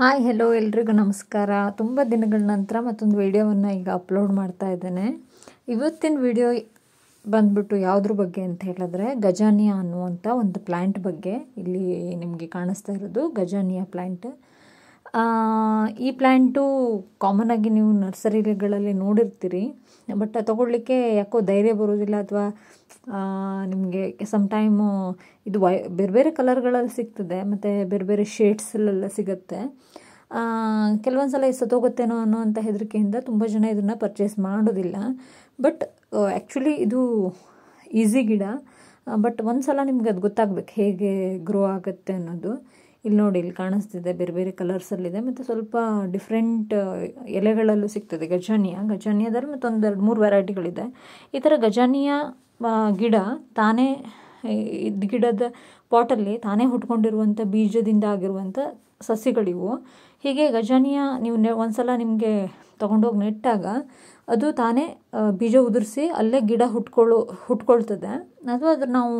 hi hello ಎಲ್ರಿಗೂ ನಮಸ್ಕಾರ ತುಂಬ ದಿನಗಳ ನಂತರ ಮತ್ತೊಂದು ವೀಡಿಯೋವನ್ನು ಈಗ ಅಪ್ಲೋಡ್ ಮಾಡ್ತಾ ಇದ್ದೇನೆ ಇವತ್ತಿನ ವಿಡಿಯೋ ಬಂದ್ಬಿಟ್ಟು ಯಾವುದ್ರ ಬಗ್ಗೆ ಅಂತ ಹೇಳಿದ್ರೆ ಗಜಾನಿಯಾ ಅನ್ನುವಂಥ ಒಂದು ಪ್ಲ್ಯಾಂಟ್ ಬಗ್ಗೆ ಇಲ್ಲಿ ನಿಮಗೆ ಕಾಣಿಸ್ತಾ ಇರೋದು ಗಜಾನಿಯಾ ಪ್ಲ್ಯಾಂಟ್ ಈ ಪ್ಲ್ಯಾಂಟು ಕಾಮನ್ ಆಗಿ ನೀವು ನರ್ಸರಿಗಳಲ್ಲಿ ನೋಡಿರ್ತೀರಿ ಬಟ್ ತಗೊಳ್ಲಿಕ್ಕೆ ಯಾಕೋ ಧೈರ್ಯ ಬರೋದಿಲ್ಲ ಅಥವಾ ನಿಮಗೆ ಸಮ್ ಟೈಮು ಇದು ವೈ ಬೇರೆ ಬೇರೆ ಕಲರ್ಗಳಲ್ಲಿ ಸಿಗ್ತದೆ ಮತ್ತು ಬೇರೆ ಬೇರೆ ಶೇಡ್ಸಲ್ಲೆಲ್ಲ ಸಿಗುತ್ತೆ ಕೆಲವೊಂದು ಸಲ ಸತ್ತೋಗುತ್ತೇನೋ ಅನ್ನೋ ಅಂತ ಹೆದರಿಕೆಯಿಂದ ತುಂಬ ಜನ ಇದನ್ನು ಪರ್ಚೇಸ್ ಮಾಡೋದಿಲ್ಲ ಬಟ್ ಆ್ಯಕ್ಚುಲಿ ಇದು ಈಸಿ ಗಿಡ ಬಟ್ ಒಂದು ಸಲ ನಿಮ್ಗೆ ಅದು ಗೊತ್ತಾಗ್ಬೇಕು ಹೇಗೆ ಗ್ರೋ ಆಗುತ್ತೆ ಅನ್ನೋದು ಇಲ್ಲಿ ನೋಡಿ ಇಲ್ಲಿ ಕಾಣಿಸ್ತಿದೆ ಬೇರೆ ಬೇರೆ ಕಲರ್ಸಲ್ಲಿದೆ ಮತ್ತು ಸ್ವಲ್ಪ ಡಿಫ್ರೆಂಟ್ ಎಲೆಗಳಲ್ಲೂ ಸಿಗ್ತದೆ ಗಜಾನಿಯ ಗಜಾನಿಯದಲ್ಲಿ ಮತ್ತೊಂದೆರಡು ಮೂರು ವೆರೈಟಿಗಳಿದೆ ಈ ಥರ ಗಜಾನಿಯ ಗಿಡ ತಾನೇ ಇದು ಗಿಡದ ಪಾಟಲ್ಲಿ ತಾನೇ ಹುಟ್ಕೊಂಡಿರುವಂಥ ಬೀಜದಿಂದ ಆಗಿರುವಂಥ ಸಸಿಗಳಿವು ಹೀಗೆ ಗಜಾನಿಯ ನೀವು ಒಂದು ಸಲ ನಿಮಗೆ ತೊಗೊಂಡೋಗಿ ನೆಟ್ಟಾಗ ಅದು ತಾನೇ ಬೀಜ ಉದುರಿಸಿ ಅಲ್ಲೇ ಗಿಡ ಹುಟ್ಕೊಳ್ಳೋ ಹುಟ್ಕೊಳ್ತದೆ ಅಥವಾ ಅದ್ರ ನಾವು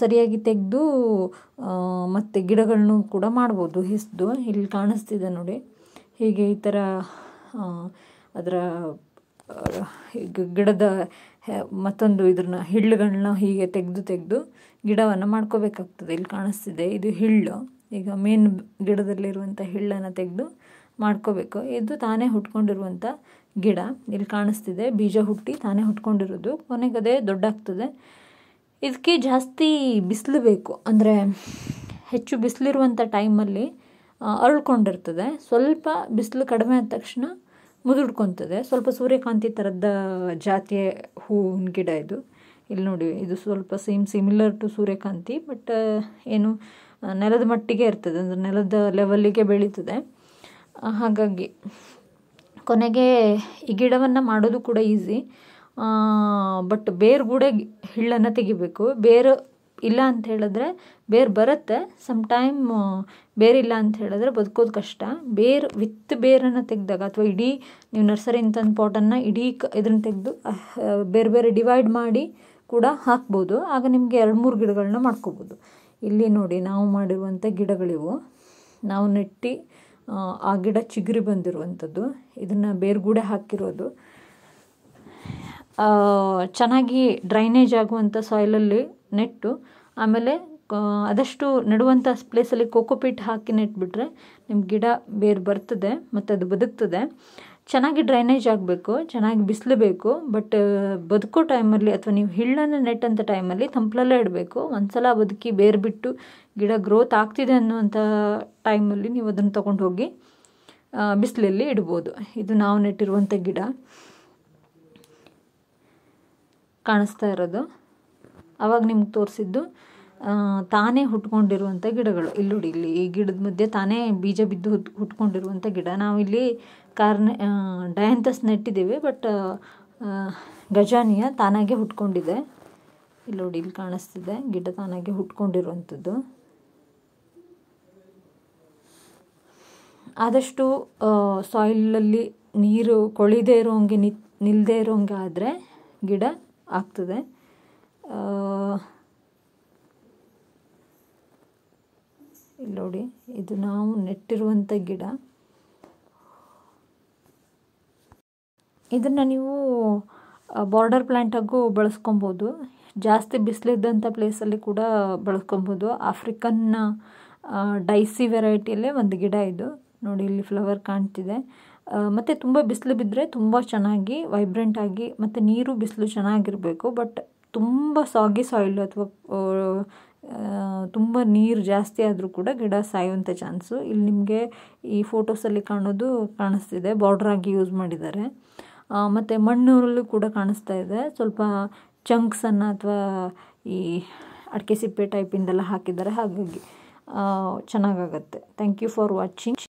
ಸರಿಯಾಗಿ ತೆಗೆದು ಮತ್ತು ಗಿಡಗಳನ್ನು ಕೂಡ ಮಾಡ್ಬೋದು ಹಿಸ್ದು ಇಲ್ಲಿ ಕಾಣಿಸ್ತಿದೆ ನೋಡಿ ಹೀಗೆ ಈ ಥರ ಅದರ ಗಿಡದ ಮತ್ತೊಂದು ಇದ್ರನ್ನ ಹಿಳ್ಳುಗಳನ್ನ ಹೀಗೆ ತೆಗೆದು ತೆಗೆದು ಗಿಡವನ್ನು ಮಾಡ್ಕೋಬೇಕಾಗ್ತದೆ ಇಲ್ಲಿ ಕಾಣಿಸ್ತಿದೆ ಇದು ಹಿಳ್ಳು ಈಗ ಮೇನ್ ಗಿಡದಲ್ಲಿರುವಂಥ ಹಿಳ್ಳನ್ನು ತೆಗೆದು ಮಾಡ್ಕೋಬೇಕು ಇದು ತಾನೇ ಹುಟ್ಕೊಂಡಿರುವಂಥ ಗಿಡ ಇಲ್ಲಿ ಕಾಣಿಸ್ತಿದೆ ಬೀಜ ಹುಟ್ಟಿ ತಾನೇ ಹುಟ್ಕೊಂಡಿರೋದು ಕೊನೆಗೆ ಅದೇ ದೊಡ್ಡಾಗ್ತದೆ ಇದಕ್ಕೆ ಜಾಸ್ತಿ ಬಿಸಿಲು ಬೇಕು ಅಂದರೆ ಹೆಚ್ಚು ಬಿಸಿಲಿರುವಂಥ ಟೈಮಲ್ಲಿ ಅರಳ್ಕೊಂಡಿರ್ತದೆ ಸ್ವಲ್ಪ ಬಿಸಿಲು ಕಡಿಮೆ ಆದ ತಕ್ಷಣ ಮುದುಡ್ಕೊತದೆ ಸ್ವಲ್ಪ ಸೂರ್ಯಕಾಂತಿ ಥರದ ಜಾತಿಯ ಹೂವಿನ ಗಿಡ ಇದು ಇಲ್ಲಿ ನೋಡಿ ಇದು ಸ್ವಲ್ಪ ಸೇಮ್ ಸಿಮಿಲರ್ ಟು ಸೂರ್ಯಕಾಂತಿ ಬಟ್ ಏನು ನೆಲದ ಮಟ್ಟಿಗೆ ಇರ್ತದೆ ಅಂದರೆ ನೆಲದ ಲೆವೆಲ್ಲಿಗೆ ಬೆಳೀತದೆ ಹಾಗಾಗಿ ಕೊನೆಗೆ ಈ ಗಿಡವನ್ನು ಮಾಡೋದು ಕೂಡ ಈಸಿ ಬಟ್ ಬೇರು ಕೂಡ ಹಿಳ್ಳನ್ನು ತೆಗಿಬೇಕು ಬೇರು ಇಲ್ಲ ಅಂತ ಹೇಳಿದ್ರೆ ಬೇರು ಬರುತ್ತೆ ಸಮಟೈಮ್ ಇಲ್ಲ ಅಂತ ಹೇಳಿದ್ರೆ ಬದುಕೋದು ಕಷ್ಟ ಬೇರು ವಿತ್ ಬೇರನ್ನು ತೆಗೆದಾಗ ಅಥವಾ ಇಡೀ ನೀವು ನರ್ಸರಿ ತಂದು ಪಾಟನ್ನು ಇಡೀ ಕ ಇದನ್ನು ತೆಗೆದು ಬೇರೆ ಬೇರೆ ಡಿವೈಡ್ ಮಾಡಿ ಕೂಡ ಹಾಕ್ಬೋದು ಆಗ ನಿಮಗೆ ಎರಡು ಮೂರು ಗಿಡಗಳನ್ನ ಮಾಡ್ಕೋಬೋದು ಇಲ್ಲಿ ನೋಡಿ ನಾವು ಮಾಡಿರುವಂಥ ಗಿಡಗಳಿವು ನಾವು ನೆಟ್ಟಿ ಆ ಗಿಡ ಚಿಗುರಿ ಬಂದಿರುವಂಥದ್ದು ಇದನ್ನು ಬೇರ್ಗೂಡೆ ಹಾಕಿರೋದು ಚೆನ್ನಾಗಿ ಡ್ರೈನೇಜ್ ಆಗುವಂಥ ಸಾಯ್ಲಲ್ಲಿ ನೆಟ್ಟು ಆಮೇಲೆ ಆದಷ್ಟು ನೆಡುವಂಥ ಪ್ಲೇಸಲ್ಲಿ ಕೋಕೋಪೀಟ್ ಹಾಕಿ ನೆಟ್ಬಿಟ್ರೆ ನಿಮ್ಮ ಗಿಡ ಬೇರು ಬರ್ತದೆ ಮತ್ತು ಅದು ಬದುಕ್ತದೆ ಚೆನ್ನಾಗಿ ಡ್ರೈನೇಜ್ ಆಗಬೇಕು ಚೆನ್ನಾಗಿ ಬಿಸಿಲು ಬೇಕು ಬಟ್ ಬದುಕೋ ಟೈಮಲ್ಲಿ ಅಥವಾ ನೀವು ಹಿಳ್ಳನ್ನು ನೆಟ್ಟಂಥ ಟೈಮಲ್ಲಿ ತಂಪ್ಲಲ್ಲೇ ಇಡಬೇಕು ಒಂದು ಸಲ ಬದುಕಿ ಬೇರು ಬಿಟ್ಟು ಗಿಡ ಗ್ರೋತ್ ಆಗ್ತಿದೆ ಅನ್ನುವಂಥ ಟೈಮಲ್ಲಿ ನೀವು ಅದನ್ನು ತೊಗೊಂಡು ಹೋಗಿ ಬಿಸಿಲಲ್ಲಿ ಇಡ್ಬೋದು ಇದು ನಾವು ನೆಟ್ಟಿರುವಂಥ ಗಿಡ ಕಾಣಿಸ್ತಾ ಇರೋದು ಅವಾಗ ನಿಮ್ಗೆ ತೋರಿಸಿದ್ದು ತಾನೇ ಹುಟ್ಕೊಂಡಿರುವಂಥ ಗಿಡಗಳು ಇಲ್ಲಿ ಇಲ್ಲಿ ಈ ಗಿಡದ ಮಧ್ಯೆ ತಾನೇ ಬೀಜ ಬಿದ್ದು ಹುಟ್ ಹುಟ್ಕೊಂಡಿರುವಂಥ ಗಿಡ ನಾವಿಲ್ಲಿ ಕಾರ್ನೆ ಡಯಾಂತಸ್ ನೆಟ್ಟಿದ್ದೀವಿ ಬಟ್ ಗಜಾನಿಯ ತಾನಾಗೆ ಹುಟ್ಕೊಂಡಿದೆ ಇಲ್ಲಿ ನೋಡಿ ಇಲ್ಲಿ ಕಾಣಿಸ್ತಿದೆ ಗಿಡ ತಾನಾಗೆ ಹುಟ್ಕೊಂಡಿರುವಂಥದ್ದು ಆದಷ್ಟು ಸಾಯಿಲಲ್ಲಿ ನೀರು ಕೊಳಿದೇ ಇರೋಂಗೆ ನಿಲ್ಲದೆ ಇರೋಂಗೆ ಆದರೆ ಗಿಡ ಆಗ್ತದೆ ಇಲ್ಲಿ ನೋಡಿ ಇದು ನಾವು ನೆಟ್ಟಿರುವಂಥ ಗಿಡ ಇದನ್ನು ನೀವು ಬಾರ್ಡರ್ ಪ್ಲ್ಯಾಂಟಾಗೂ ಬಳಸ್ಕೊಬೋದು ಜಾಸ್ತಿ ಬಿಸಿಲಿದ್ದಂಥ ಪ್ಲೇಸಲ್ಲಿ ಕೂಡ ಬಳಸ್ಕೊಬೋದು ಆಫ್ರಿಕನ್ ಡೈಸಿ ವೆರೈಟಿಯಲ್ಲೇ ಒಂದು ಗಿಡ ಇದು ನೋಡಿ ಇಲ್ಲಿ ಫ್ಲವರ್ ಕಾಣ್ತಿದೆ ಮತ್ತು ತುಂಬ ಬಿಸಿಲು ಬಿದ್ದರೆ ತುಂಬ ಚೆನ್ನಾಗಿ ವೈಬ್ರೆಂಟಾಗಿ ಮತ್ತು ನೀರು ಬಿಸಿಲು ಚೆನ್ನಾಗಿರಬೇಕು ಬಟ್ ತುಂಬ ಸಾಗಿ ಸಾಯಿಲ್ ಅಥವಾ ತುಂಬ ನೀರು ಜಾಸ್ತಿ ಆದರೂ ಕೂಡ ಗಿಡ ಸಾಯುವಂಥ ಚಾನ್ಸು ಇಲ್ಲಿ ನಿಮಗೆ ಈ ಫೋಟೋಸಲ್ಲಿ ಕಾಣೋದು ಕಾಣಿಸ್ತಿದೆ ಬಾರ್ಡ್ರಾಗಿ ಆಗಿ ಯೂಸ್ ಮಾಡಿದ್ದಾರೆ ಮತ್ತು ಮಣ್ಣೂರಲ್ಲೂ ಕೂಡ ಕಾಣಿಸ್ತಾ ಇದೆ ಸ್ವಲ್ಪ ಚಂಕ್ಸನ್ನು ಅಥವಾ ಈ ಅಡಿಕೆ ಸಿಪ್ಪೆ ಟೈಪಿಂದೆಲ್ಲ ಹಾಕಿದ್ದಾರೆ ಹಾಗಾಗಿ ಚೆನ್ನಾಗಾಗತ್ತೆ ಥ್ಯಾಂಕ್ ಯು ಫಾರ್ ವಾಚಿಂಗ್